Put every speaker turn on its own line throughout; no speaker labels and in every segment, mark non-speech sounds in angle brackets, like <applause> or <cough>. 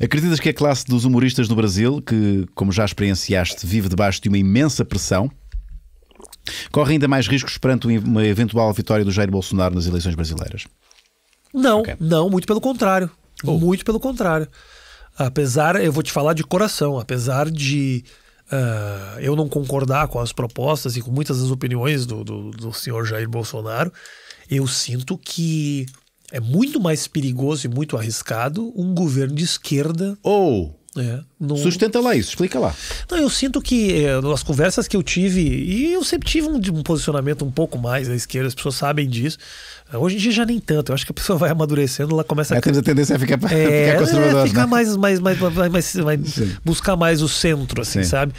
Acreditas que a classe dos humoristas no Brasil, que, como já experienciaste, vive debaixo de uma imensa pressão, corre ainda mais riscos perante uma eventual vitória do Jair Bolsonaro nas eleições brasileiras?
Não, okay. não, muito pelo contrário. Oh. Muito pelo contrário. Apesar, eu vou te falar de coração, apesar de uh, eu não concordar com as propostas e com muitas das opiniões do, do, do senhor Jair Bolsonaro, eu sinto que é muito mais perigoso e muito arriscado um governo de esquerda. Ou. É, Sustenta lá isso, explica lá. Não, eu sinto que é, nas conversas que eu tive, e eu sempre tive um, um posicionamento um pouco mais à esquerda, as pessoas sabem disso. É, hoje em dia já nem tanto. Eu acho que a pessoa vai amadurecendo, ela começa é, a. Temos a tendência a ficar, <laughs> é, ficar conservadora. É, ficar né? mais, mais, mais, mais, mais, mais buscar mais o centro, assim, Sim. sabe?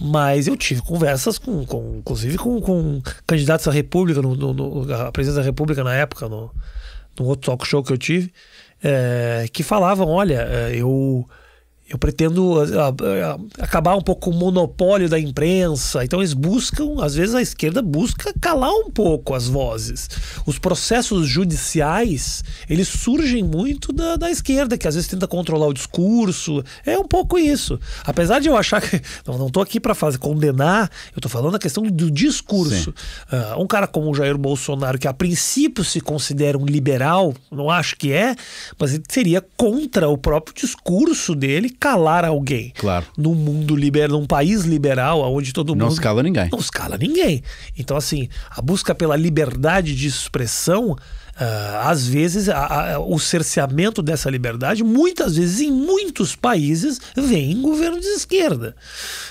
Mas eu tive conversas com, com inclusive com, com candidatos à República, no, no, no, a presidência da República na época, no, num outro talk show que eu tive, é, que falavam: olha, é, eu eu pretendo ah, ah, ah, acabar um pouco com o monopólio da imprensa. Então eles buscam, às vezes a esquerda busca calar um pouco as vozes. Os processos judiciais, eles surgem muito da, da esquerda, que às vezes tenta controlar o discurso. É um pouco isso. Apesar de eu achar que... <laughs> Não, estou aqui para fazer condenar, eu estou falando a questão do discurso. Uh, um cara como o Jair Bolsonaro, que a princípio se considera um liberal, não acho que é, mas ele seria contra o próprio discurso dele, calar alguém. Claro. Num mundo liberal, num país liberal, onde todo mundo. Não se cala ninguém. Não se cala ninguém. Então, assim, a busca pela liberdade de expressão. Uh, às vezes, a, a, o cerceamento dessa liberdade, muitas vezes, em muitos países, vem em governo de esquerda.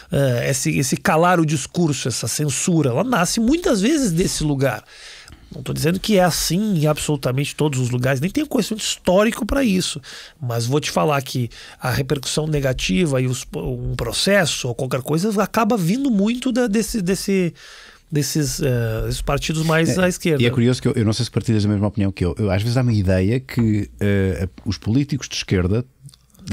Uh, esse, esse calar o discurso, essa censura, ela nasce muitas vezes desse lugar. Não estou dizendo que é assim em absolutamente todos os lugares, nem tenho conhecimento histórico para isso. Mas vou te falar que a repercussão negativa e os, um processo ou qualquer coisa acaba vindo muito da, desse, desse, desses, uh, partidos mais é, à esquerda. E é curioso
que eu, eu não sei se partilhas a mesma opinião que eu. eu às vezes dá-me a ideia que uh, os políticos de esquerda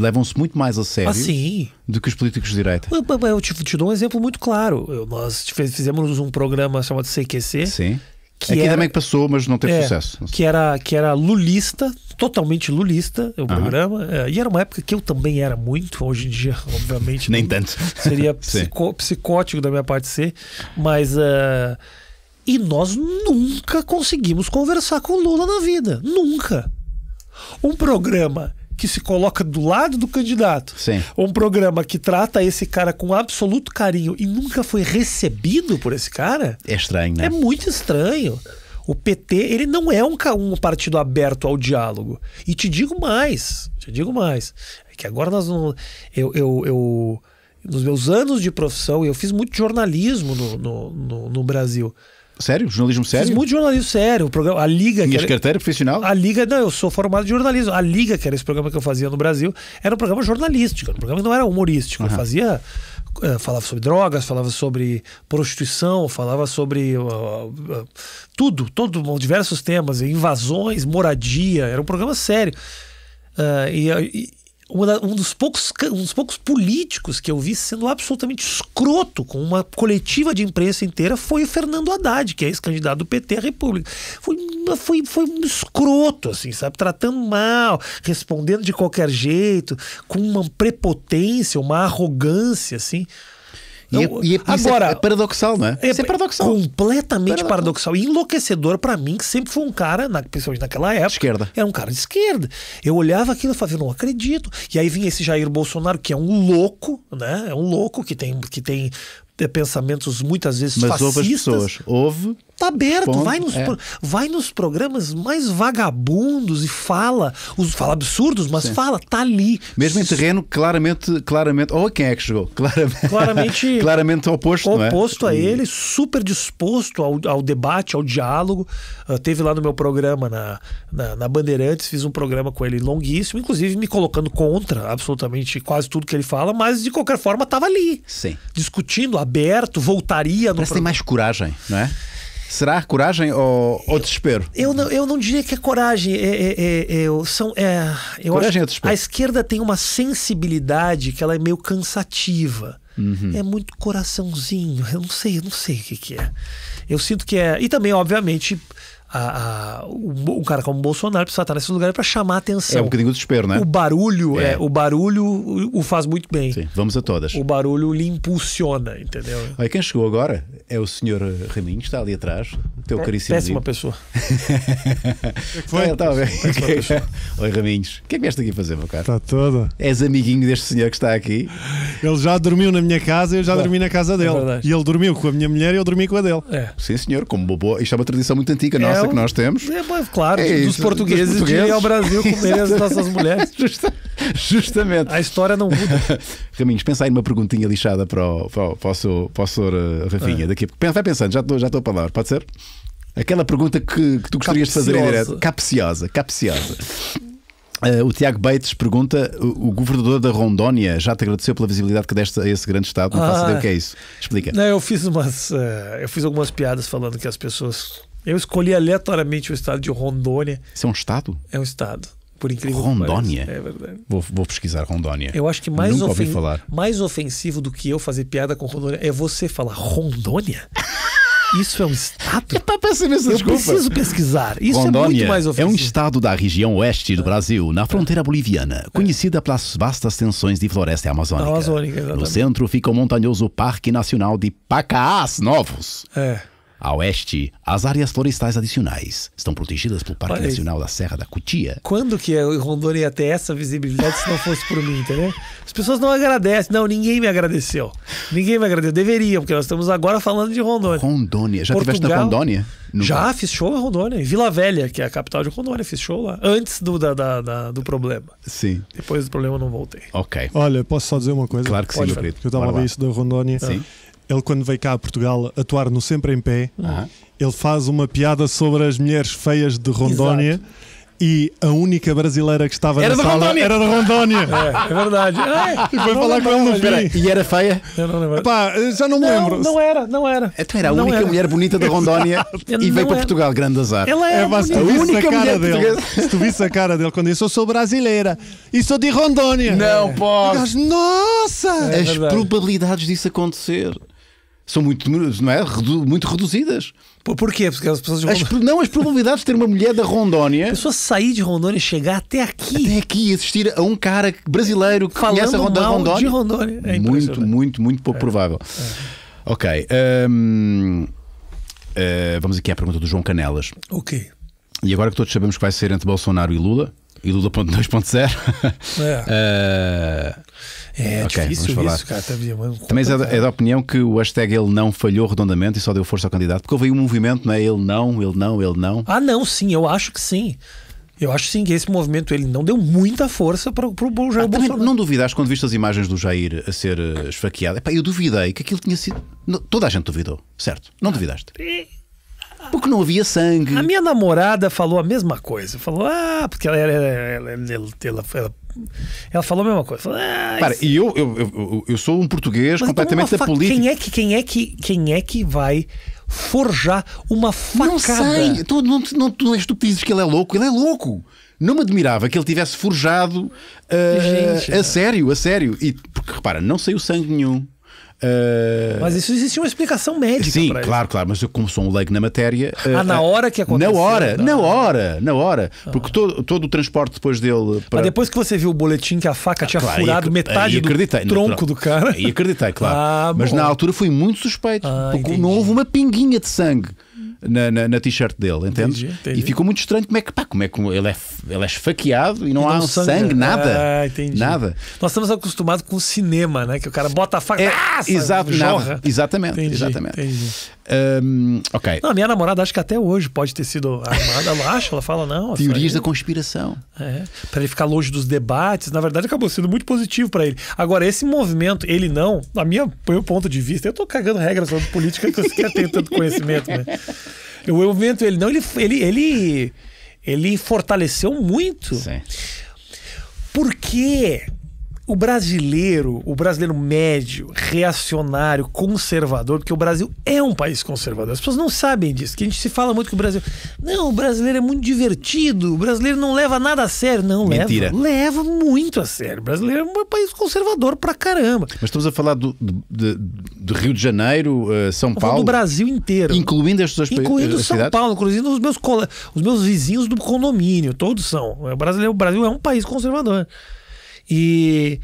levam-se muito mais a sério ah, do que os políticos de direita.
Eu, eu te, te, dou um exemplo muito claro. Eu, nós fizemos um programa chamado CQC, sim. Que Aqui era, também que
passou, mas não teve é, sucesso.
Que era, que era lulista, totalmente lulista, é o uhum. programa. É, e era uma época que eu também era muito, hoje em dia, <laughs> obviamente. Nem tanto. Seria <laughs> psico, psicótico da minha parte ser, mas. Uh, e nós nunca conseguimos conversar com Lula na vida. Nunca. Um programa que se coloca do lado do candidato. Sim. Um programa que trata esse cara com absoluto carinho e nunca foi recebido por esse cara.
É estranho, né? É
muito estranho. O PT, ele não é um, um partido aberto ao diálogo. E te digo mais, te digo mais. É que agora nós não. Eu, eu, eu nos meus anos de profissão, eu fiz muito jornalismo no, no, no, no Brasil. Sério? Jornalismo sério? Fiz muito jornalismo sério. O programa, a Liga. Minha secretária profissional? A Liga, não, eu sou formado de jornalismo. A Liga, que era esse programa que eu fazia no Brasil, era um programa jornalístico, um programa que não era humorístico. Uhum. Eu fazia. Eh, falava sobre drogas, falava sobre prostituição, falava sobre uh, uh, tudo, todo, diversos temas, invasões, moradia. Era um programa sério. Uh, e, e um dos, poucos, um dos poucos políticos que eu vi sendo absolutamente escroto com uma coletiva de imprensa inteira foi o Fernando Haddad, que é ex-candidato do PT à República. Foi, foi, foi um escroto, assim, sabe? Tratando mal, respondendo de qualquer jeito, com uma prepotência, uma arrogância, assim
e, é, então, e é, é agora, é
paradoxal, não é? É, é, paradoxal. Completamente paradoxal. paradoxal. E enlouquecedor para mim, que sempre foi um cara, na, principalmente naquela época. Esquerda. Era um cara de esquerda. Eu olhava aquilo e falava, não acredito. E aí vinha esse Jair Bolsonaro, que é um louco, né? É um louco que tem, que tem é, pensamentos muitas vezes Mas fascistas. Mas houve as pessoas. Houve Tá aberto, vai, nos, é. pro, vai nos programas mais vagabundos e fala, os, fala absurdos, mas Sim. fala, tá ali.
Mesmo em terreno, claramente, claramente, ou oh, quem é que chegou? Claramente, claramente, <laughs> claramente oposto, é? oposto é? a
ele, super disposto ao, ao debate, ao diálogo. Uh, teve lá no meu programa na, na, na, Bandeirantes, fiz um programa com ele longuíssimo, inclusive me colocando contra absolutamente quase tudo que ele fala, mas de qualquer forma tava ali. Sim. Discutindo, aberto, voltaria. Parece no tem mais coragem, não é? Será coragem
ou, ou desespero?
Eu não, eu não diria que é coragem. É, é, é, é são, é, eu coragem acho, desespero. A esquerda tem uma sensibilidade que ela é meio cansativa. Uhum. É muito coraçãozinho. Eu não sei, eu não sei o que, que é. Eu sinto que é. E também, obviamente, a, a, o, o, cara como Bolsonaro precisa estar nesse lugar para chamar a atenção. É um bocadinho de desespero, né? O barulho, é. é
o barulho o, faz muito bem. Sim, vamos a todas. O barulho lhe
impulsiona, entendeu?
Olha, quem chegou agora é o senhor Raminho, está ali atrás, teu é caríssimo. Péssima pessoa. <laughs> que
foi? Está é,
<laughs> Oi, Raminhos. O que é que vieste aqui fazer, meu caro? Está todo. És amiguinho deste senhor que está aqui. Ele já dormiu na minha casa e eu já dormi na casa é dele. É e ele dormiu com a minha mulher e eu dormi com a dele. É. Sim, senhor, como bobo. Isto é uma tradição muito antiga nossa é, que nós temos.
É, claro, é isso, dos portugueses, dos ao Brasil comer as <laughs> nossas mulheres.
justamente. A história não muda. Raminhos, pensa aí numa perguntinha lixada para o, para o, para o, para o senhor uh, Rafinha. Daqui a... Vai pensando, já estou, já estou a falar. Pode ser? Aquela pergunta que, que tu gostarias de fazer em direto. Capciosa, capciosa. Uh, o Tiago Bates pergunta: o, o, governador da Rondônia já te agradeceu pela visibilidade que deste a esse grande Estado? Não ah, faço ideia o ah. que é isso. Explica. Não,
eu fiz umas. Uh, eu fiz algumas piadas falando que as pessoas. Eu escolhi aleatoriamente o estado de Rondônia. Isso é um estado? É um estado. Por incrível Rondônia? que pareça. É
verdade. Vou, vou, pesquisar Rondônia. Eu acho que mais, Nunca ofen... ouvi falar.
mais ofensivo do que eu fazer piada com Rondônia é você falar Rondônia? Isso é um estado? É para perceber essas Eu preciso pesquisar. Isso é muito mais ofensivo. É um
estado da região oeste do Brasil, na fronteira boliviana, conhecida pelas vastas extensões de floresta amazônica. amazônica no centro fica o montanhoso Parque Nacional de Pacaás Novos. É. A oeste, as áreas florestais adicionais estão protegidas pelo Parque Olha Nacional da Serra da
Cutia. Quando que Rondônia ia ter essa visibilidade se não fosse por mim, entendeu? As pessoas não agradecem. Não, ninguém me agradeceu. Ninguém me agradeceu. Deveria, porque nós estamos agora falando de Rondônia. Rondônia. Já Portugal, tiveste na Rondônia? No... Já, fiz show em Rondônia. Em Vila Velha, que é a capital de Rondônia, fiz show lá. Antes do, da, da, da, do problema. Sim. Depois do problema eu não voltei. Ok. Olha, posso só dizer uma coisa? Claro que Pode sim, meu querido. Eu estava a ver isso da Rondônia. Sim. Ah ele quando veio cá a Portugal atuar no Sempre em Pé, uhum. ele faz uma piada sobre as mulheres feias de Rondônia. Exato. E a única brasileira que estava era na sala Rondônia. era de Rondônia. <laughs> É, é verdade. <laughs> É, e foi falar com ele no fim.
E era feia? Eu não
lembro. Epá, já não me lembro. Não era, não era. Então era a única era. mulher bonita de Rondônia <laughs> e veio para Portugal, grande azar. Ela é, a única a cara dele. Se tu visse a cara dele quando disse eu sou brasileira
e sou de Rondônia. Não é. posso. Nossa! É as probabilidades disso acontecer são muito, não é? Redu muito reduzidas. Porquê? Porque as pessoas. As, não, as probabilidades de ter uma mulher da Rondônia. A pessoa sair de Rondônia e chegar até aqui. Até aqui assistir a um cara brasileiro que Falando conhece a Rondônia. Rondônia. De Rondônia. É muito, muito, muito pouco é. provável. É. Ok. Um, uh, eh, vamos aqui à pergunta do João Canelas. Ok. E agora que todos sabemos que vai ser entre Bolsonaro e Lula, e Lula É, uh,
<laughs> é okay, difícil isso, cara. Também é da, é
da, opinião que o hashtag ele não falhou redondamente e só deu força ao candidato, porque houve aí um movimento, não é? Ele não, ele não, ele não. Ah, não, sim, eu acho que sim. Eu acho sim que esse movimento ele não deu muita força para, para o Jair ah, Bolsonaro. Não duvidaste quando viste as imagens do Jair a ser eh, esfaqueado? Epá, eu duvidei que aquilo tinha sido. Toda a gente
duvidou, certo? Não duvidaste? É, porque não havia sangue. A minha namorada falou a mesma coisa. Falou, ah, porque ela, ela, ela, ela, ela ela falou a mesma coisa. Falou, ah, Para, e eu, eu, eu, eu, sou um português Mas então completamente da política. Quem é, que, quem, é que, quem é que vai forjar uma facada? Não sei. Tu não, não, tu não és tu que dizes que ele é louco. Ele é louco. Não me admirava que ele tivesse forjado
uh, Gente, a não. sério, a sério. E, porque repara, não saiu sangue nenhum. Eh, mas isso existe uma explicação médica. Sim, claro, claro, mas eu, como sou um leigo na matéria. Uh, ah, na eh, hora que aconteceu. Na hora, não. na hora, na hora. Ah. Porque todo, todo o transporte depois dele. Para... Mas depois que você viu o boletim que a faca ah, tinha claro, furado metade do tronco do cara. E acreditei, claro. <laughs> Ah, mas na altura fui muito suspeito. Ah, porque entendi. não houve uma pinguinha de sangue na, na, na t-shirt dele, entende? E ficou muito estranho como é que, pá, como é que ele é, ele é esfaqueado e não, e não há sangue, sangue nada. Ah, entendi. Nada.
Nós estamos acostumados com o cinema, né? Que o cara bota a faca, é, ah, exato, jorra. Exatamente, entendi, exatamente. Entendi. Um, ok. Não, a minha namorada acha que até hoje pode ter sido armada. Ela acha, ela fala, não. Teorias aí... da conspiração. É. Para ele ficar longe dos debates, na verdade acabou sendo muito positivo para ele. Agora, esse movimento, ele não, na minha, meu ponto de vista, eu tô cagando regras sobre política que eu quer tenho tanto conhecimento, né? O movimento, ele não, ele, ele, ele, ele fortaleceu muito. Sim. Porque o brasileiro, o brasileiro médio, reacionário, conservador, porque o Brasil é um país conservador. As pessoas não sabem disso, que a gente se fala muito que o Brasil. Não, o brasileiro é muito divertido, o brasileiro não leva nada a sério. Não, Mentira. leva. Leva muito a sério. O brasileiro é um país conservador pra caramba.
Mas estamos a falar do, do, do Rio de Janeiro, uh, São Paulo. do
Brasil inteiro. Incluindo as suas Incluindo eh, São cidades? Paulo, incluindo os meus, os meus vizinhos do condomínio, todos são. O, brasileiro, o Brasil é um país conservador. E,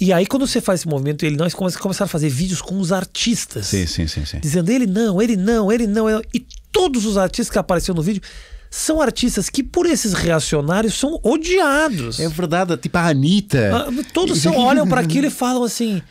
e aí, quando você faz esse movimento, ele nós começaram a fazer vídeos com os artistas.
Sim, sim, sim, sim.
Dizendo ele não, ele não, ele não. Ele não. E todos os artistas que apareceram no vídeo são artistas que, por esses reacionários, são odiados. É verdade, tipo a Anitta. Ah, todos são, <laughs> olham para aquilo e falam assim: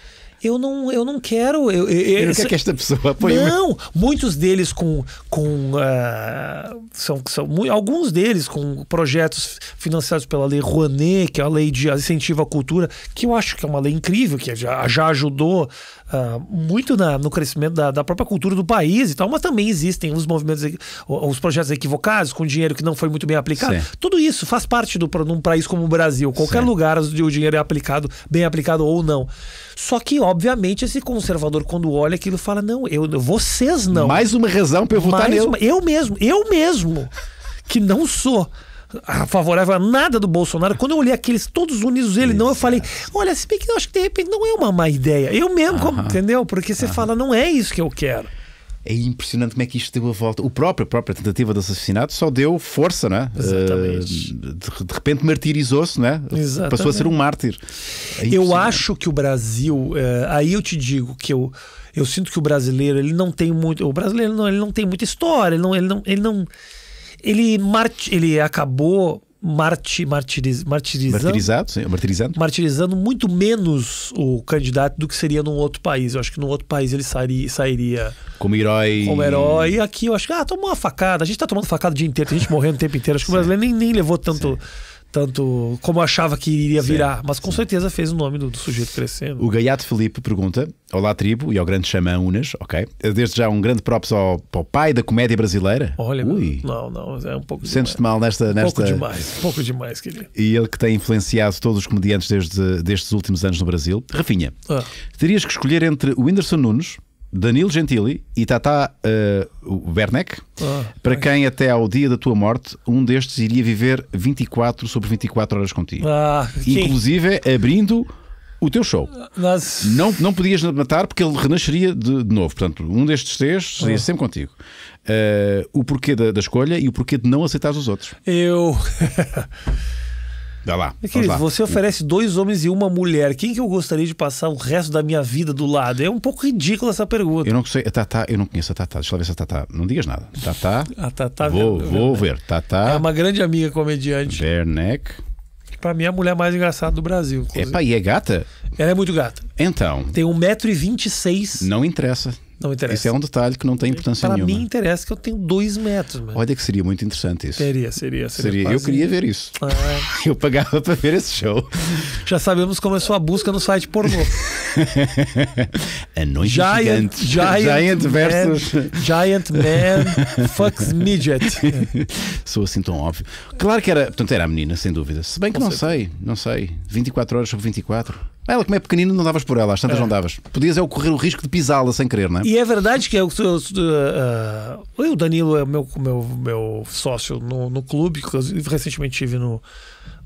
eu não, eu não quero. Eu, eu, eu não quero que esta pessoa apoie. Não, muitos deles com. com uh, são, são, alguns deles com projetos financiados pela Lei Rouanet, que é a lei de incentivo à cultura, que eu acho que é uma lei incrível, que já, já ajudou uh, muito na, no crescimento da, da, própria cultura do país e tal, mas também existem os movimentos, os projetos equivocados, com dinheiro que não foi muito bem aplicado. Sim. Tudo isso faz parte de um país como o Brasil. Qualquer Sim. lugar o dinheiro é aplicado, bem aplicado ou não. Só que, obviamente, esse conservador, quando olha aquilo, fala: não, eu, vocês não. Mais uma razão para eu votar nele. Eu mesmo, eu mesmo, que não sou favorável a nada do Bolsonaro. Quando eu olhei aqueles todos unidos, ele Isso. não, eu falei, olha, se bem que eu acho que de repente não é uma má ideia. Eu mesmo, uh -huh. entendeu? Porque você uh -huh. fala, não é isso que eu quero é impressionante como é que isto deu a volta. O próprio, a própria tentativa
de assassinato só deu força, né? Exatamente. Uh, de, de, repente martirizou-se, né? Exatamente. Passou a ser um mártir.
É eu acho que o Brasil, eh, aí eu te digo que eu, eu sinto que o brasileiro, ele não tem muito, o brasileiro não, ele não tem muita história, ele não, ele não, ele não ele, mart, ele acabou marti, martiriz, martirizando, martirizado,
sim, martirizando.
martirizando muito menos o candidato do que seria num outro país. Eu acho que num outro país ele sairia, sairia
como herói. Como herói.
E aqui eu acho que ah, tomou uma facada. A gente tá tomando facada o dia inteiro, tem gente morrendo o tempo inteiro. Acho que o brasileiro nem, nem levou tanto. Sim tanto como achava que iria virar, mas com sim. certeza fez o nome do, do sujeito crescendo.
O Gaiato Felipe pergunta: Olá, tribo e ao grande xamã Unas, ok? É desde já um grande props ao, ao pai da comédia brasileira. Olha, Ui.
não, não, é um pouco. Sentes-te
mal nesta, nesta. Pouco demais,
pouco demais, querido.
E ele que tem influenciado todos os comediantes desde, destes últimos anos no Brasil. Rafinha, ah. terias que escolher entre o Whindersson Nunes Danilo Gentili e Tata uh, Werneck, ah, para quem até ao dia da tua morte um destes iria viver 24 sobre 24 horas contigo. Ah, Inclusive abrindo o teu show. Não, não podias matar porque ele renasceria de, de novo. Portanto, um destes três seria ah. sempre contigo. Uh, o porquê da, da escolha e o porquê de não aceitar os outros.
Eu. <laughs>
Dá lá. Querido, lá. você
oferece dois homens e uma mulher. Quem que eu gostaria de passar o resto da minha vida do lado? É um pouco ridícula essa pergunta. Eu não sei, a Tatá, eu não conheço a Tatá. Deixa eu ver se a Tatá. Não digas nada. Tatá. A Tatá é Vou, vou ver. Tatá. É uma grande amiga comediante. Werneck. Que pra mim é a mulher mais engraçada do Brasil. É, Epa, e é gata? Ela é muito gata. Então. Tem 1,26m.
Não interessa.
Não interessa. Isso é um
detalhe que não tem importância Para nenhuma. Para mim
interessa que eu tenho dois metros. Mano.
Olha que seria muito interessante isso. Seria,
seria. seria, seria. Eu queria ver isso. Ah,
é. <laughs> Eu pagava para ver esse show.
Já sabemos como é sua busca no site pornô.
Anões <laughs> é Giant, gigantes. Giant, Giant versus... Man,
Giant Man fucks midget.
<laughs> Sou assim tão óbvio. Claro que era... Portanto, era a menina, sem dúvida. Se bem que não, não sei. sei. Não sei. 24 horas sobre 24. Ah, ela, como é pequenina, não davas por ela, às tantas é. não davas. Podias é correr o risco de pisá-la sem querer, não é? E
é verdade que eu, eu, eu, o Danilo é o meu, meu, meu sócio no, no clube, que eu recentemente estive no,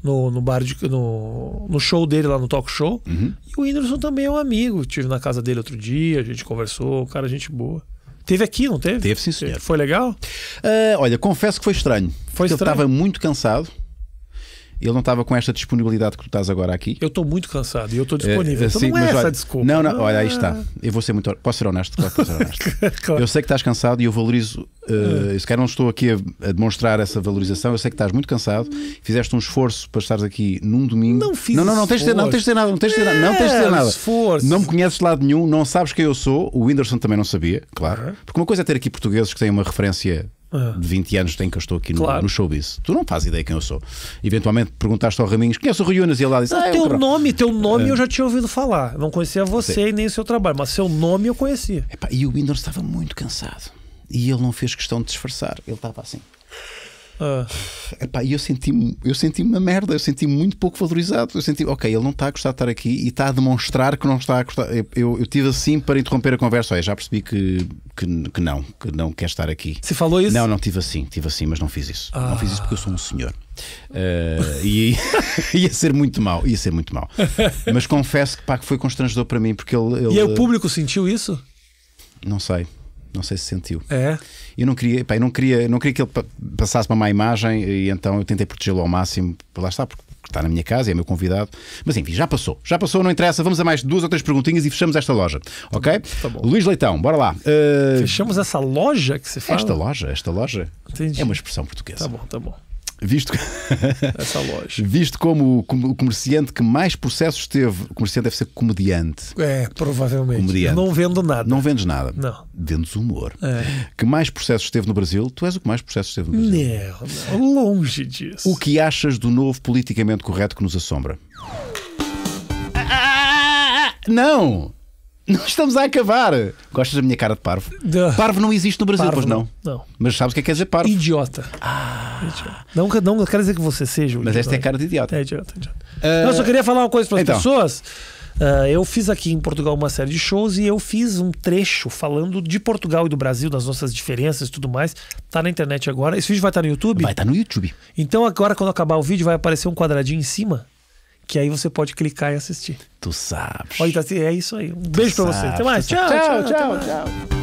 no, no bar de, no, no show dele lá no talk show. Uhum. E o Whindersson também é um amigo. Estive na casa dele outro dia, a gente conversou, o cara, gente boa. Teve aqui, não teve? Teve, sim, senhor. Foi legal? Uh, olha,
confesso que foi estranho. Foi estranho. Eu estava muito cansado ele não estava com esta disponibilidade que tu estás agora aqui.
Eu estou muito cansado e eu estou eh, disponível. É, então sim, não é essa desculpa. Não, não, olha, aí está. Ah.
Eu vou ser muito. Posso ser honesto? Claro, posso ser <laughs> honesto. claro. Eu sei que estás cansado e eu valorizo. Uh, se calhar não estou aqui a, a, demonstrar essa valorização. Eu sei que estás muito cansado. Fizeste um esforço para estares aqui num domingo. Não fiz Não, não, não tens, dizer, não tens de dizer nada. Não tens de dizer nada. Não tens de dizer é, nada. Esforço. Não me conheces de lado nenhum. Não sabes quem eu sou. O Whindersson também não sabia, claro. Porque uma coisa é ter aqui portugueses que têm uma referência ah. de 20 anos tem que eu estou aqui no, claro. no showbiz. Tu não fazes ideia quem eu sou. Eventualmente perguntaste ao Raminhos quem é o Rui Unas e ele lá disse: ah, ah, Teu nome,
teu <laughs> é. nome eu já tinha ouvido falar. Não conhecia você e nem o seu trabalho, mas seu nome eu conhecia. e o Windows estava muito cansado
e ele não fez questão de disfarçar.
Ele estava assim. Ah.
e Epá, eu senti-me eu senti uma merda, eu senti-me muito pouco valorizado. Eu senti, ok, ele não está a gostar de estar aqui e está a demonstrar que não está a gostar. Eu, eu, tive assim para interromper a conversa. Olha, já percebi que, que, que, não, que não quer estar aqui. Você falou isso? Não, não tive assim, tive assim, mas não fiz isso. Ah. Não fiz isso porque eu sou um senhor. Uh, e <laughs> ia ser muito mal, ia ser muito mal. Mas confesso que, pá, que foi constrangedor para mim porque ele, ele... E aí, o público
sentiu isso?
Não sei. Não sei se sentiu. É? Eu não queria, pá, eu não queria, não queria que ele passasse uma má imagem e então eu tentei protegê-lo ao máximo. Lá está, porque está na minha casa e é meu convidado. Mas enfim, já passou. Já passou, não interessa. Vamos a mais duas ou três perguntinhas e fechamos esta loja. Ok? Tá, tá Luís Leitão, bora lá. Uh... Fechamos essa loja que se fala? Esta loja, esta loja. Entendi. É uma expressão portuguesa. Tá bom, tá bom. Visto, <laughs> Essa loja. visto como o comerciante que mais processos teve, o comerciante deve ser comediante.
É, provavelmente. Comediante. Não
vendo nada. Não vendes nada. Não. Vendes humor. É. Que mais processos teve no Brasil? Tu és o que mais processos teve no Brasil.
Não, não, longe disso.
O que achas do novo politicamente correto que nos assombra? Ah, ah, ah, ah não! Não estamos a acabar. Gostas da minha cara de parvo?
Parvo não existe no Brasil, parvo, pois não. não. não.
Mas sabes o que é que quer dizer parvo? Idiota.
Ah. idiota. Não, não quero dizer que você seja um Mas idiota. esta é cara de idiota. É idiota, idiota. Uh... Não, só queria falar uma coisa para as então. pessoas. Uh, eu fiz aqui em Portugal uma série de shows e eu fiz um trecho falando de Portugal e do Brasil, das nossas diferenças e tudo mais. Tá na internet agora. Esse vídeo vai estar tá no YouTube? Vai estar tá no YouTube. Então agora, quando acabar o vídeo, vai aparecer um quadradinho em cima que aí você pode clicar e assistir. Tu sabes. Olha, tá assim, é isso aí. Um tu beijo para você. Até mais. Tchau, tchau, tchau.
tchau.